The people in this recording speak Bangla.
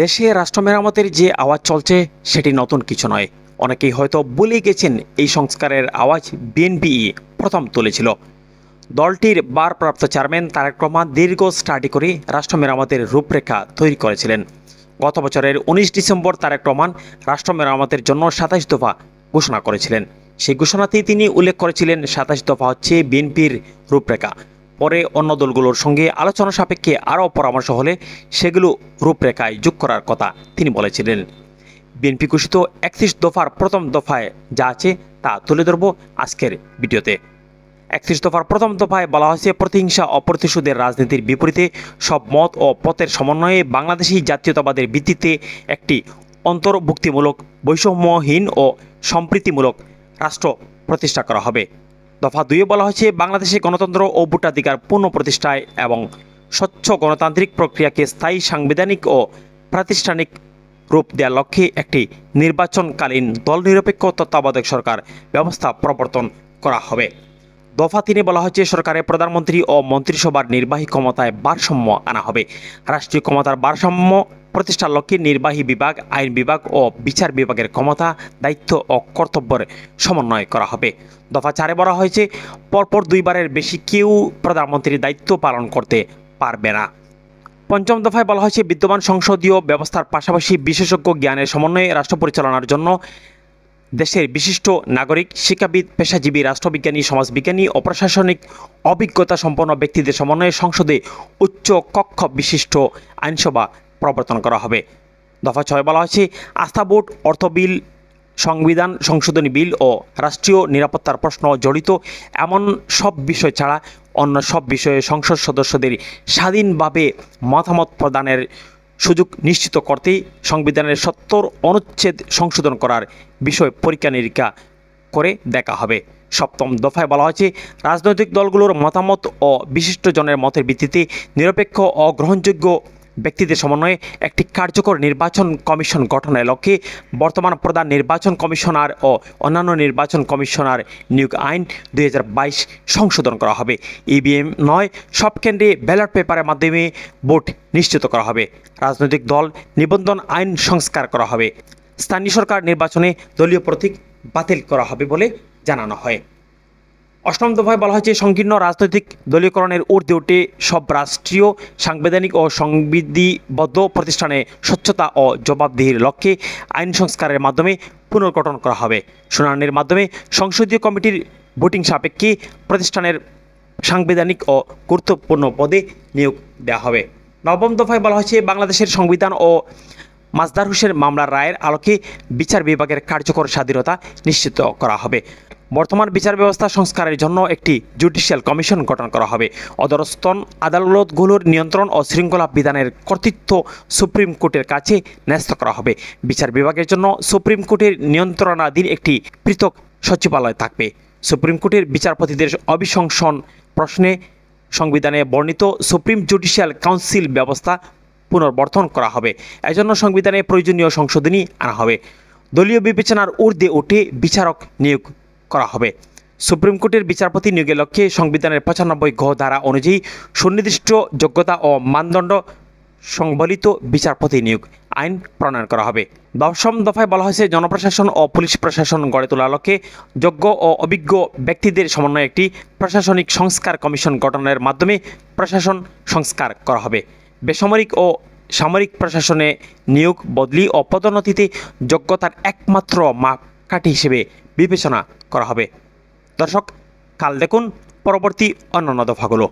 দেশে রাষ্ট্র মেরামতের যে আওয়াজ চলছে সেটি নতুন কিছু নয় অনেকেই হয়তো বলে গেছেন এই সংস্কারের আওয়াজ বিএনপি প্রথম তুলেছিল দলটির বারপ্রাপ্ত চেয়ারম্যান তারেক রহমান দীর্ঘ স্টাডি করে রাষ্ট্র মেরামতের রূপরেখা তৈরি করেছিলেন গত বছরের উনিশ ডিসেম্বর তারেক রহমান রাষ্ট্র মেরামতের জন্য সাতাশ দফা ঘোষণা করেছিলেন সেই ঘোষণাতেই তিনি উল্লেখ করেছিলেন সাতাশ দফা হচ্ছে বিএনপির রূপরেখা পরে অন্য দলগুলোর সঙ্গে আলোচনা সাপেক্ষে আরও পরামর্শ হলে সেগুলো রূপরেখায় যোগ করার কথা তিনি বলেছিলেন বিএনপি ঘোষিত একত্রিশ দফার প্রথম দফায় যা আছে তা তুলে ধরব আজকের ভিডিওতে একত্রিশ দফার প্রথম দফায় বলা হয়েছে প্রতিহিংসা অপ্রতিশোধের রাজনীতির বিপরীতে সব মত ও পথের সমন্বয়ে বাংলাদেশি জাতীয়তাবাদের ভিত্তিতে একটি অন্তর্ভুক্তিমূলক বৈষম্যহীন ও সম্প্রীতিমূলক রাষ্ট্র প্রতিষ্ঠা করা হবে দফা দুইয়ে বলা হয়েছে বাংলাদেশে গণতন্ত্র ও ভোটাধিকার পুনঃপ্রতিষ্ঠায় এবং স্বচ্ছ গণতান্ত্রিক প্রক্রিয়াকে স্থায়ী সাংবিধানিক ও প্রাতিষ্ঠানিক রূপ দেওয়ার লক্ষ্যে একটি নির্বাচনকালীন দল নিরপেক্ষ তত্ত্বাবধায়ক সরকার ব্যবস্থা প্রবর্তন করা হবে দফা তিনে বলা হয়েছে সরকারের প্রধানমন্ত্রী ও মন্ত্রিসভার নির্বাহী ক্ষমতায় ভারসাম্য আনা হবে রাষ্ট্রীয় ক্ষমতার ভারসাম্য প্রতিষ্ঠার লক্ষ্যে নির্বাহী বিভাগ আইন বিভাগ ও বিচার বিভাগের ক্ষমতা দায়িত্ব ও কর্তব্যের সমন্বয় করা হবে দফা চারে বলা হয়েছে পরপর দুইবারের বেশি কেউ প্রধানমন্ত্রীর দায়িত্ব পালন করতে পারবে না পঞ্চম দফায় বলা হয়েছে বিদ্যমান সংসদীয় ব্যবস্থার পাশাপাশি বিশেষজ্ঞ জ্ঞানের সমন্বয়ে রাষ্ট্র পরিচালনার জন্য দেশের বিশিষ্ট নাগরিক শিক্ষাবিদ পেশাজীবী রাষ্ট্রবিজ্ঞানী সমাজবিজ্ঞানী ও প্রশাসনিক অভিজ্ঞতা সম্পন্ন ব্যক্তিদের সমন্বয়ে সংসদে উচ্চ কক্ষ বিশিষ্ট আইনসভা প্রবর্তন করা হবে দফা ছয় বলা হয়েছে আস্থা ভোট অর্থ বিল সংবিধান সংশোধনী বিল ও রাষ্ট্রীয় নিরাপত্তার প্রশ্ন জড়িত এমন সব বিষয় ছাড়া অন্য সব বিষয়ে সংসদ সদস্যদের স্বাধীনভাবে মতামত প্রদানের সুযোগ নিশ্চিত করতেই সংবিধানের সত্তর অনুচ্ছেদ সংশোধন করার বিষয় পরীক্ষা নিরীক্ষা করে দেখা হবে সপ্তম দফায় বলা হয়েছে রাজনৈতিক দলগুলোর মতামত ও বিশিষ্টজনের মতের ভিত্তিতে নিরপেক্ষ অগ্রহণযোগ্য ব্যক্তিদের সমন্বয়ে একটি কার্যকর নির্বাচন কমিশন গঠনের লক্ষ্যে বর্তমান প্রধান নির্বাচন কমিশনার ও অন্যান্য নির্বাচন কমিশনার নিয়োগ আইন দুই সংশোধন করা হবে ইভিএম নয় সব কেন্দ্রে ব্যালট পেপারের মাধ্যমে ভোট নিশ্চিত করা হবে রাজনৈতিক দল নিবন্ধন আইন সংস্কার করা হবে স্থানীয় সরকার নির্বাচনে দলীয় প্রতীক বাতিল করা হবে বলে জানানো হয় অষ্টম দফায় বলা হয়েছে সংকীর্ণ রাজনৈতিক দলীয়করণের ঊর্ধ্বে উঠে সব রাষ্ট্রীয় সাংবিধানিক ও সংবিধিবদ্ধ প্রতিষ্ঠানে স্বচ্ছতা ও জবাবদিহির লক্ষ্যে আইন সংস্কারের মাধ্যমে পুনর্গঠন করা হবে শুনানির মাধ্যমে সংসদীয় কমিটির ভোটিং সাপেক্ষে প্রতিষ্ঠানের সাংবিধানিক ও গুরুত্বপূর্ণ পদে নিয়োগ দেওয়া হবে নবম দফায় বলা হয়েছে বাংলাদেশের সংবিধান ও মাজদার হোসেন মামলার রায়ের আলোকে বিচার বিভাগের কার্যকর স্বাধীনতা নিশ্চিত করা হবে বর্তমান বিচার ব্যবস্থা সংস্কারের জন্য একটি জুডিশিয়াল কমিশন গঠন করা হবে অদরস্থন আদালতগুলোর নিয়ন্ত্রণ ও শৃঙ্খলা বিধানের কর্তৃত্ব সুপ্রিম কোর্টের কাছে ন্যস্ত করা হবে বিচার বিভাগের জন্য সুপ্রিম কোর্টের নিয়ন্ত্রণাধীন একটি পৃথক সচিবালয় থাকবে সুপ্রিম কোর্টের বিচারপতিদের অবিশংসন প্রশ্নে সংবিধানে বর্ণিত সুপ্রিম জুডিশিয়াল কাউন্সিল ব্যবস্থা পুনর্বর্তন করা হবে এজন্য সংবিধানে প্রয়োজনীয় সংশোধনী আনা হবে দলীয় বিবেচনার ঊর্ধ্বে উঠে বিচারক নিয়োগ করা হবে সুপ্রিম কোর্টের বিচারপতি নিয়োগের লক্ষ্যে সংবিধানের পঁচানব্বই গ ধারা অনুযায়ী সুনির্দিষ্ট যোগ্যতা ও মানদণ্ড সংবলিত বিচারপতি নিয়োগ আইন প্রণয়ন করা হবে দশম দফায় বলা হয়েছে জনপ্রশাসন ও পুলিশ প্রশাসন গড়ে তোলার লক্ষ্যে যোগ্য ও অভিজ্ঞ ব্যক্তিদের সমন্বয়ে একটি প্রশাসনিক সংস্কার কমিশন গঠনের মাধ্যমে প্রশাসন সংস্কার করা হবে বেসামরিক ও সামরিক প্রশাসনে নিয়োগ বদলি ও পদোন্নতিতে যোগ্যতার একমাত্র মাপকাঠি হিসেবে বিবেচনা করা হবে দর্শক কাল দেখুন পরবর্তী অন্যান্য দফাগুলো